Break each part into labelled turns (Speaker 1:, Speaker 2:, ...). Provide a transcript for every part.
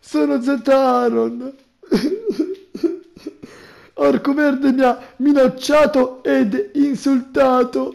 Speaker 1: Sono Zetaron. Orco Verde mi ha minacciato ed insultato.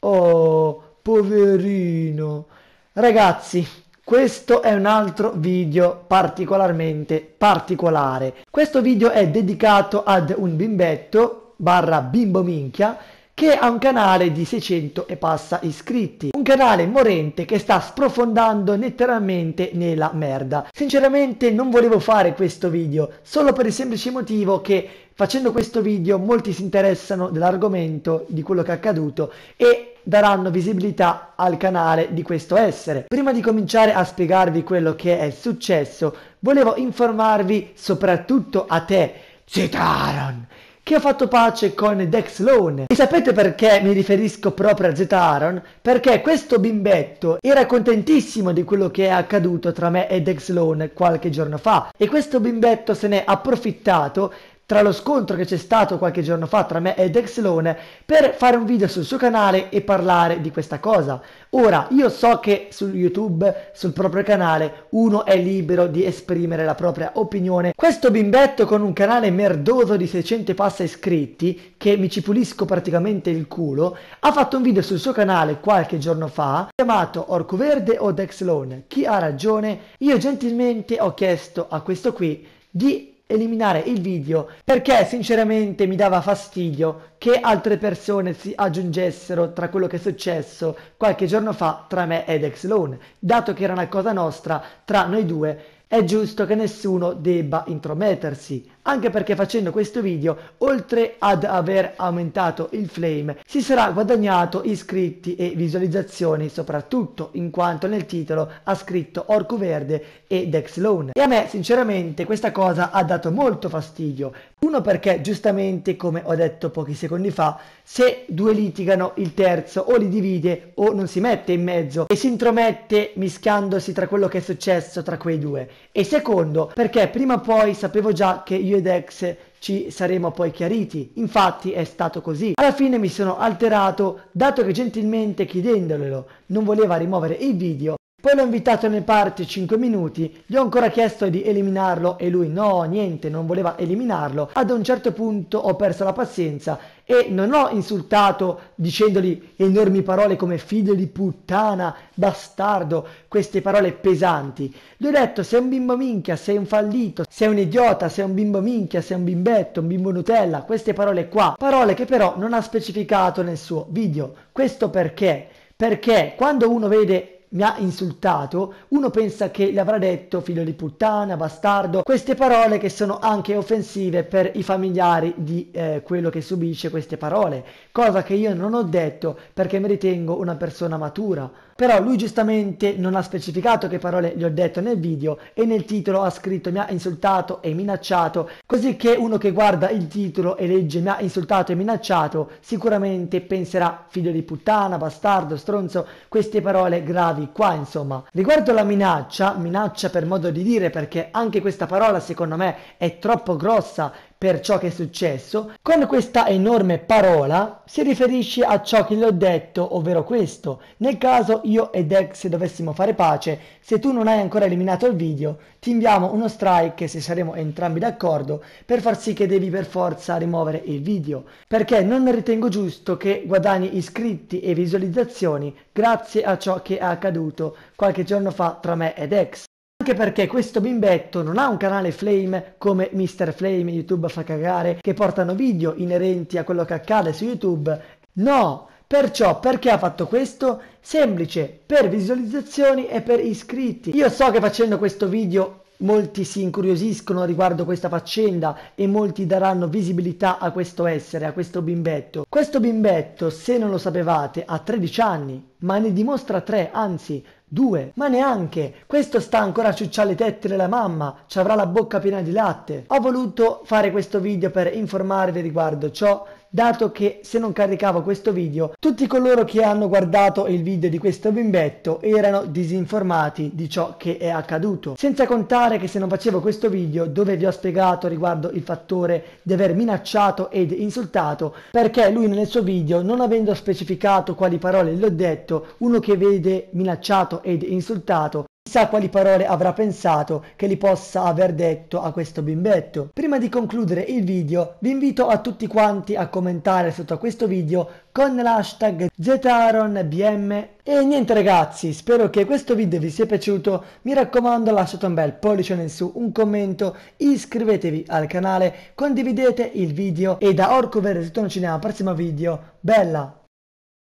Speaker 1: Oh, poverino. Ragazzi, questo è un altro video particolarmente particolare. Questo video è dedicato ad un bimbetto barra bimbo minchia che ha un canale di 600 e passa iscritti. Un canale morente che sta sprofondando letteralmente nella merda. Sinceramente non volevo fare questo video solo per il semplice motivo che facendo questo video molti si interessano dell'argomento, di quello che è accaduto e daranno visibilità al canale di questo essere. Prima di cominciare a spiegarvi quello che è successo, volevo informarvi soprattutto a te, Zetaron, che ho fatto pace con Dex Lone. E sapete perché mi riferisco proprio a Z Aaron? Perché questo bimbetto era contentissimo di quello che è accaduto tra me e Dex Lone qualche giorno fa e questo bimbetto se n'è approfittato tra lo scontro che c'è stato qualche giorno fa tra me e Dexlone per fare un video sul suo canale e parlare di questa cosa. Ora, io so che su YouTube, sul proprio canale, uno è libero di esprimere la propria opinione. Questo bimbetto con un canale merdoso di 600 passa iscritti, che mi ci pulisco praticamente il culo, ha fatto un video sul suo canale qualche giorno fa chiamato Orco Verde o Dexlone. Chi ha ragione? Io gentilmente ho chiesto a questo qui di eliminare il video perché sinceramente mi dava fastidio che altre persone si aggiungessero tra quello che è successo qualche giorno fa tra me ed Exlone. Dato che era una cosa nostra, tra noi due, è giusto che nessuno debba intromettersi anche perché facendo questo video oltre ad aver aumentato il flame si sarà guadagnato iscritti e visualizzazioni soprattutto in quanto nel titolo ha scritto Orco Verde e Dexlone e a me sinceramente questa cosa ha dato molto fastidio uno perché giustamente come ho detto pochi secondi fa se due litigano il terzo o li divide o non si mette in mezzo e si intromette mischiandosi tra quello che è successo tra quei due e secondo perché prima o poi sapevo già che io io ed ex ci saremo poi chiariti. Infatti è stato così. Alla fine mi sono alterato, dato che gentilmente chiedendolo non voleva rimuovere il video, poi l'ho invitato nel party 5 minuti, gli ho ancora chiesto di eliminarlo e lui no, niente, non voleva eliminarlo. Ad un certo punto ho perso la pazienza e non ho insultato dicendogli enormi parole come figlio di puttana, bastardo, queste parole pesanti. Gli ho detto sei un bimbo minchia, sei un fallito, sei un idiota, sei un bimbo minchia, sei un bimbetto, un bimbo Nutella, queste parole qua. Parole che però non ha specificato nel suo video. Questo perché? Perché quando uno vede mi ha insultato, uno pensa che le avrà detto figlio di puttana, bastardo, queste parole che sono anche offensive per i familiari di eh, quello che subisce queste parole, cosa che io non ho detto perché mi ritengo una persona matura. Però lui giustamente non ha specificato che parole gli ho detto nel video e nel titolo ha scritto mi ha insultato e minacciato, così che uno che guarda il titolo e legge mi ha insultato e minacciato sicuramente penserà figlio di puttana, bastardo, stronzo, queste parole gravi qua insomma. Riguardo la minaccia, minaccia per modo di dire perché anche questa parola secondo me è troppo grossa per ciò che è successo, con questa enorme parola si riferisce a ciò che gli ho detto, ovvero questo. Nel caso io ed Ex dovessimo fare pace, se tu non hai ancora eliminato il video, ti inviamo uno strike se saremo entrambi d'accordo per far sì che devi per forza rimuovere il video, perché non ritengo giusto che guadagni iscritti e visualizzazioni grazie a ciò che è accaduto qualche giorno fa tra me ed Ex. Anche perché questo bimbetto non ha un canale Flame come Mr. Flame, YouTube fa cagare, che portano video inerenti a quello che accade su YouTube. No, Perciò perché ha fatto questo? Semplice, per visualizzazioni e per iscritti. Io so che facendo questo video molti si incuriosiscono riguardo questa faccenda e molti daranno visibilità a questo essere, a questo bimbetto. Questo bimbetto, se non lo sapevate, ha 13 anni ma ne dimostra tre, anzi due, ma neanche. Questo sta ancora a ciucciare le tettere la mamma, ci avrà la bocca piena di latte. Ho voluto fare questo video per informarvi riguardo ciò dato che se non caricavo questo video tutti coloro che hanno guardato il video di questo bimbetto erano disinformati di ciò che è accaduto senza contare che se non facevo questo video dove vi ho spiegato riguardo il fattore di aver minacciato ed insultato perché lui nel suo video non avendo specificato quali parole gli ho detto detto, uno che vede minacciato ed insultato chissà quali parole avrà pensato che li possa aver detto a questo bimbetto. Prima di concludere il video vi invito a tutti quanti a commentare sotto a questo video con l'hashtag ZAaronBM e niente ragazzi, spero che questo video vi sia piaciuto, mi raccomando lasciate un bel pollice in su, un commento, iscrivetevi al canale, condividete il video e da Orcover Orco Verde Cinema, prossimo video, bella!